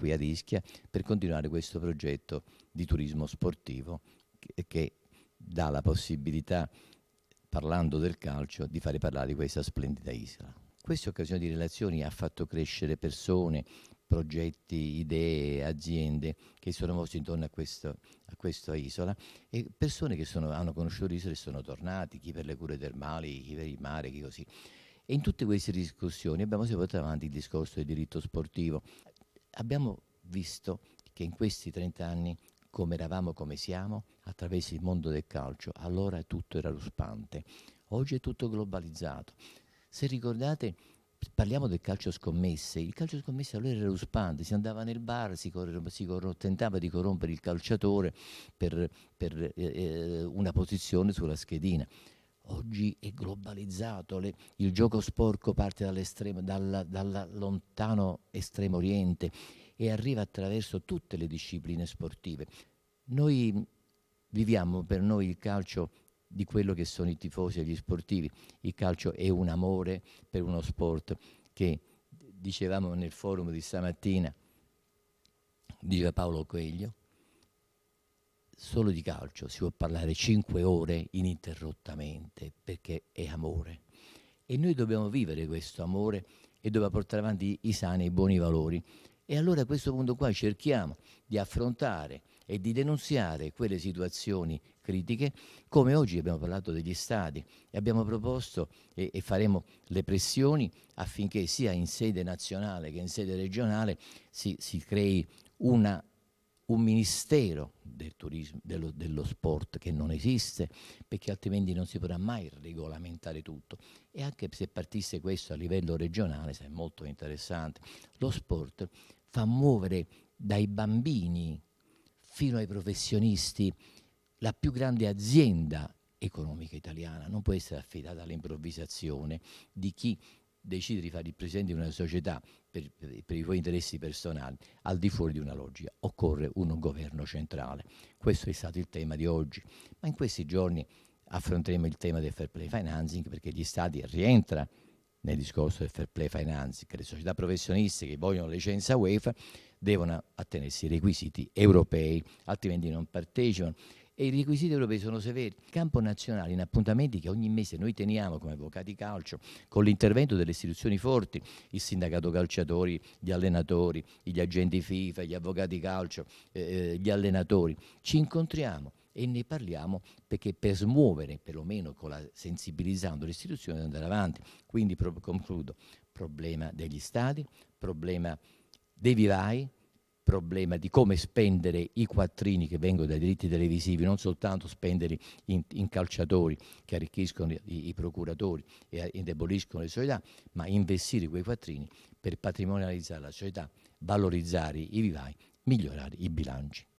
qui a Ischia per continuare questo progetto di turismo sportivo che, che dà la possibilità, parlando del calcio, di fare parlare di questa splendida isola. Questa occasione di relazioni ha fatto crescere persone, progetti, idee, aziende che sono mosse intorno a, questo, a, questa isola e persone che sono, hanno conosciuto l'isola e sono tornati, chi per le cure termali, chi per il mare, chi così. E in tutte queste discussioni abbiamo sempre portato avanti il discorso del diritto sportivo abbiamo visto che in questi 30 anni, come eravamo, come siamo, attraverso il mondo del calcio, allora tutto era ruspante. Oggi è tutto globalizzato. Se ricordate, parliamo del calcio scommesse. Il calcio scommesse allora era ruspante, si andava nel bar, si, si tentava di corrompere il calciatore per, per eh, eh una posizione sulla schedina oggi è globalizzato, le, il gioco sporco parte dal dalla lontano estremo oriente e arriva attraverso tutte le discipline sportive. Noi viviamo per noi il calcio di quello che sono i tifosi e gli sportivi. Il calcio è un amore per uno sport che dicevamo nel forum di stamattina, diceva Paolo Coelho, solo di calcio si può parlare cinque ore ininterrottamente perché è amore. E noi dobbiamo vivere questo amore e dobbiamo portare avanti i sani e i buoni valori. E allora a questo punto qua cerchiamo di affrontare e di denunziare quelle situazioni critiche, come oggi abbiamo parlato degli stati e abbiamo proposto e, e faremo le pressioni affinché sia in sede nazionale che in sede regionale si, si crei una un ministero del turismo, dello, dello, sport che non esiste, perché altrimenti non si potrà mai regolamentare tutto. E anche se partisse questo a livello regionale, sarebbe molto interessante. Lo sport fa muovere dai bambini fino ai professionisti la più grande azienda economica italiana, non può essere affidata all'improvvisazione di chi decide di fare il presidente di una società per, per, i suoi interessi personali, al di fuori di una logica, occorre un governo centrale. Questo è stato il tema di oggi, ma in questi giorni affronteremo il tema del fair play financing perché gli stati rientra nel discorso del fair play financing, le società professioniste che vogliono licenza UEFA devono attenersi ai requisiti europei, altrimenti non partecipano e i requisiti europei sono severi. Il campo nazionale, in appuntamenti che ogni mese noi teniamo come avvocati calcio, con l'intervento delle istituzioni forti, il sindacato calciatori, gli allenatori, gli agenti FIFA, gli avvocati calcio, eh, eh gli allenatori, ci incontriamo e ne parliamo perché per smuovere, perlomeno la, sensibilizzando le istituzioni, ad andare avanti. Quindi concludo, problema degli stati, problema dei vivai, problema di come spendere i quattrini che vengono dai diritti televisivi, non soltanto spendere in, in calciatori che arricchiscono i, i procuratori e indeboliscono le società, ma investire quei quattrini per patrimonializzare la società, valorizzare i vivai, migliorare i bilanci.